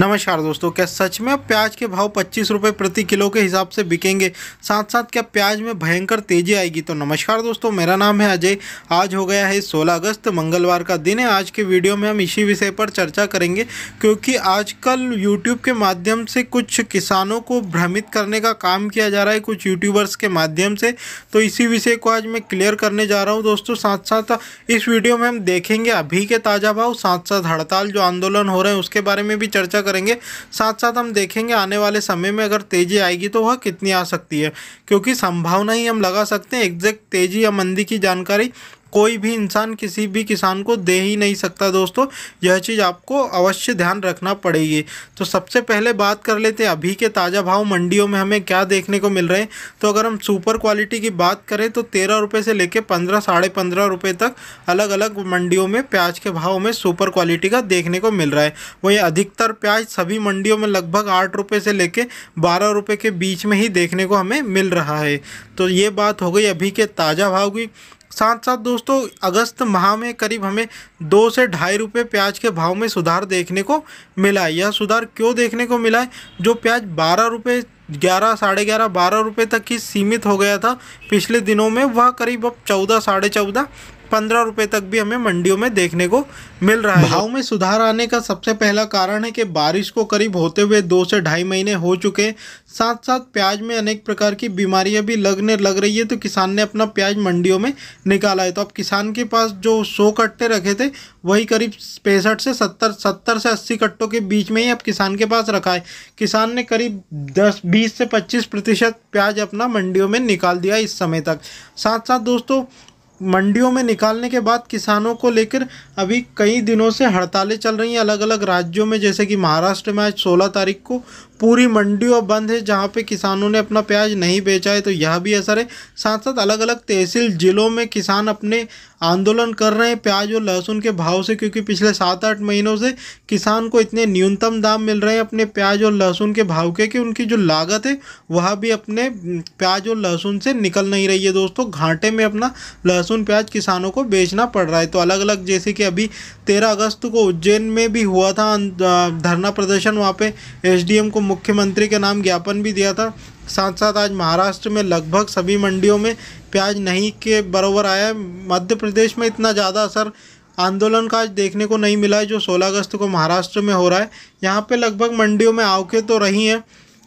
नमस्कार दोस्तों क्या सच में प्याज के भाव पच्चीस रुपये प्रति किलो के हिसाब से बिकेंगे साथ साथ क्या प्याज में भयंकर तेजी आएगी तो नमस्कार दोस्तों मेरा नाम है अजय आज हो गया है 16 अगस्त मंगलवार का दिन है आज के वीडियो में हम इसी विषय पर चर्चा करेंगे क्योंकि आजकल यूट्यूब के माध्यम से कुछ किसानों को भ्रमित करने का काम किया जा रहा है कुछ यूट्यूबर्स के माध्यम से तो इसी विषय को आज मैं क्लियर करने जा रहा हूँ दोस्तों साथ साथ इस वीडियो में हम देखेंगे अभी के ताज़ा भाव साथ साथ हड़ताल जो आंदोलन हो रहे हैं उसके बारे में भी चर्चा करेंगे साथ साथ हम देखेंगे आने वाले समय में अगर तेज़ी आएगी तो वह कितनी आ सकती है क्योंकि संभावना ही हम लगा सकते हैं एग्जैक्ट तेज़ी या मंदी की जानकारी कोई भी इंसान किसी भी किसान को दे ही नहीं सकता दोस्तों यह चीज़ आपको अवश्य ध्यान रखना पड़ेगी तो सबसे पहले बात कर लेते हैं अभी के ताज़ा भाव मंडियों में हमें क्या देखने को मिल रहे हैं तो अगर हम सुपर क्वालिटी की बात करें तो तेरह रुपये से लेकर पंद्रह साढ़े पंद्रह रुपये तक अलग अलग मंडियों में प्याज के भाव में सुपर क्वालिटी का देखने को मिल रहा है वहीं अधिकतर प्याज सभी मंडियों में लगभग आठ रुपये से लेकर बारह रुपये के बीच में ही देखने को हमें मिल रहा है तो ये बात हो गई अभी के ताज़ा भाव की साथ साथ दोस्तों अगस्त माह में करीब हमें दो से ढाई रुपये प्याज के भाव में सुधार देखने को मिला है यह सुधार क्यों देखने को मिला है जो प्याज बारह रुपये ग्यारह साढ़े ग्यारह बारह रुपये तक ही सीमित हो गया था पिछले दिनों में वह करीब अब चौदह साढ़े चौदह पंद्रह रुपये तक भी हमें मंडियों में देखने को मिल रहा है भाव में सुधार आने का सबसे पहला कारण है कि बारिश को करीब होते हुए दो से ढाई महीने हो चुके साथ साथ प्याज में अनेक प्रकार की बीमारियां भी लगने लग रही है तो किसान ने अपना प्याज मंडियों में निकाला है तो अब किसान के पास जो सौ कट्टे रखे थे वही करीब पैंसठ से सत्तर सत्तर से अस्सी कट्टों के बीच में ही अब किसान के पास रखा है किसान ने करीब दस बीस से पच्चीस प्रतिशत प्याज अपना मंडियों में निकाल दिया इस समय तक साथ साथ दोस्तों मंडियों में निकालने के बाद किसानों को लेकर अभी कई दिनों से हड़तालें चल रही हैं अलग अलग राज्यों में जैसे कि महाराष्ट्र में आज 16 तारीख को पूरी मंडी बंद है जहां पे किसानों ने अपना प्याज नहीं बेचा है तो यह भी असर है साथ साथ अलग अलग तहसील ज़िलों में किसान अपने आंदोलन कर रहे हैं प्याज और लहसुन के भाव से क्योंकि पिछले सात आठ महीनों से किसान को इतने न्यूनतम दाम मिल रहे हैं अपने प्याज और लहसुन के भाव के कि उनकी जो लागत है वह भी अपने प्याज और लहसुन से निकल नहीं रही है दोस्तों घाटे में अपना लहसुन लहसुन प्याज किसानों को बेचना पड़ रहा है तो अलग अलग जैसे कि अभी तेरह अगस्त को उज्जैन में भी हुआ था अं, धरना प्रदर्शन वहाँ पे एसडीएम को मुख्यमंत्री के नाम ज्ञापन भी दिया था साथ साथ आज महाराष्ट्र में लगभग सभी मंडियों में प्याज नहीं के बराबर आया है मध्य प्रदेश में इतना ज़्यादा असर आंदोलन का आज देखने को नहीं मिला है जो 16 अगस्त को महाराष्ट्र में हो रहा है यहाँ पे लगभग मंडियों में आवके तो रही हैं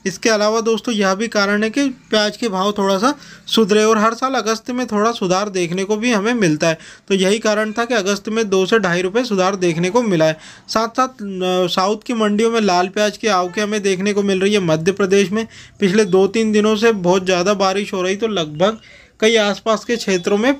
इसके अलावा दोस्तों यह भी कारण है कि प्याज के भाव थोड़ा सा सुधरे और हर साल अगस्त में थोड़ा सुधार देखने को भी हमें मिलता है तो यही कारण था कि अगस्त में दो से ढाई रुपये सुधार देखने को मिला है साथ साथ साउथ की मंडियों में लाल प्याज की आवके हमें देखने को मिल रही है मध्य प्रदेश में पिछले दो तीन दिनों से बहुत ज़्यादा बारिश हो रही तो लगभग कई आसपास के क्षेत्रों में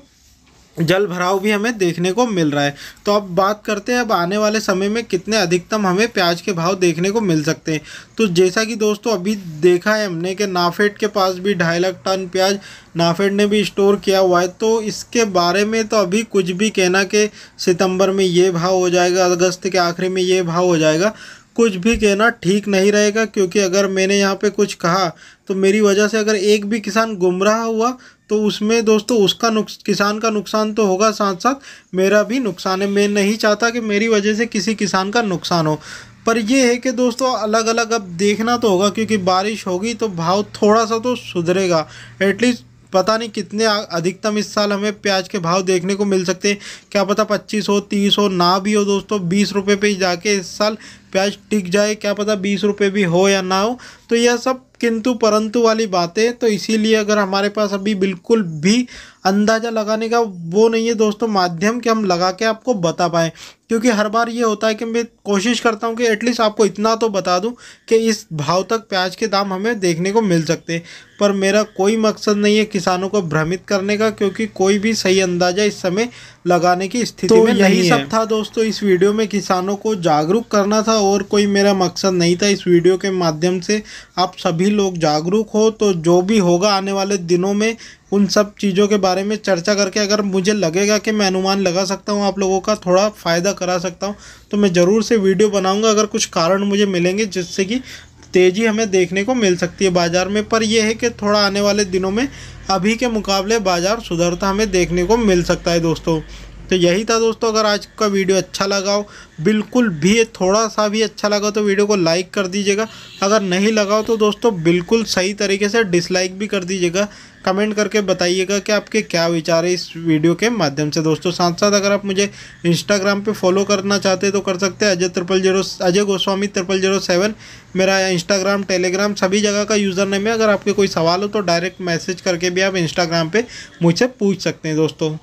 जल भराव भी हमें देखने को मिल रहा है तो अब बात करते हैं अब आने वाले समय में कितने अधिकतम हमें प्याज के भाव देखने को मिल सकते हैं तो जैसा कि दोस्तों अभी देखा है हमने कि नाफेड के पास भी ढाई लाख टन प्याज नाफेड ने भी स्टोर किया हुआ है तो इसके बारे में तो अभी कुछ भी कहना कि सितंबर में ये भाव हो जाएगा अगस्त के आखिरी में ये भाव हो जाएगा कुछ भी कहना ठीक नहीं रहेगा क्योंकि अगर मैंने यहाँ पे कुछ कहा तो मेरी वजह से अगर एक भी किसान गुमराह हुआ तो उसमें दोस्तों उसका नुकस किसान का नुकसान तो होगा साथ साथ मेरा भी नुकसान है मैं नहीं चाहता कि मेरी वजह से किसी किसान का नुकसान हो पर यह है कि दोस्तों अलग अलग अब देखना तो होगा क्योंकि बारिश होगी तो भाव थोड़ा सा तो सुधरेगा एटलीस्ट पता नहीं कितने अधिकतम इस साल हमें प्याज के भाव देखने को मिल सकते हैं क्या पता पच्चीस हो तीस हो ना भी हो दोस्तों बीस रुपये पर जाके इस साल प्याज टिक जाए क्या पता बीस रुपये भी हो या ना हो तो यह सब किंतु परंतु वाली बातें तो इसीलिए अगर हमारे पास अभी बिल्कुल भी अंदाज़ा लगाने का वो नहीं है दोस्तों माध्यम कि हम लगा के आपको बता पाएँ क्योंकि हर बार ये होता है कि मैं कोशिश करता हूँ कि एटलीस्ट आपको इतना तो बता दूँ कि इस भाव तक प्याज के दाम हमें देखने को मिल सकते हैं पर मेरा कोई मकसद नहीं है किसानों को भ्रमित करने का क्योंकि कोई भी सही अंदाज़ा इस समय लगाने की स्थिति तो में यही सब था दोस्तों इस वीडियो में किसानों को जागरूक करना था और कोई मेरा मकसद नहीं था इस वीडियो के माध्यम से आप सभी लोग जागरूक हो तो जो भी होगा आने वाले दिनों में उन सब चीज़ों के बारे में चर्चा करके अगर मुझे लगेगा कि मैं अनुमान लगा सकता हूँ आप लोगों का थोड़ा फ़ायदा करा सकता हूँ तो मैं ज़रूर से वीडियो बनाऊँगा अगर कुछ कारण मुझे मिलेंगे जिससे कि तेज़ी हमें देखने को मिल सकती है बाज़ार में पर यह है कि थोड़ा आने वाले दिनों में अभी के मुकाबले बाज़ार सुधरता हमें देखने को मिल सकता है दोस्तों तो यही था दोस्तों अगर आज का वीडियो अच्छा लगा हो बिल्कुल भी थोड़ा सा भी अच्छा लगा तो वीडियो को लाइक कर दीजिएगा अगर नहीं लगा हो तो दोस्तों बिल्कुल सही तरीके से डिसलाइक भी कर दीजिएगा कमेंट करके बताइएगा कि आपके क्या विचार है इस वीडियो के माध्यम से दोस्तों साथ साथ अगर आप मुझे इंस्टाग्राम पे फॉलो करना चाहते हैं तो कर सकते हैं Ajay triple zero Ajay Goswami triple zero seven मेरा इंस्टाग्राम टेलीग्राम सभी जगह का यूज़र नेम है अगर आपके कोई सवाल हो तो डायरेक्ट मैसेज करके भी आप इंस्टाग्राम पर मुझसे पूछ सकते हैं दोस्तों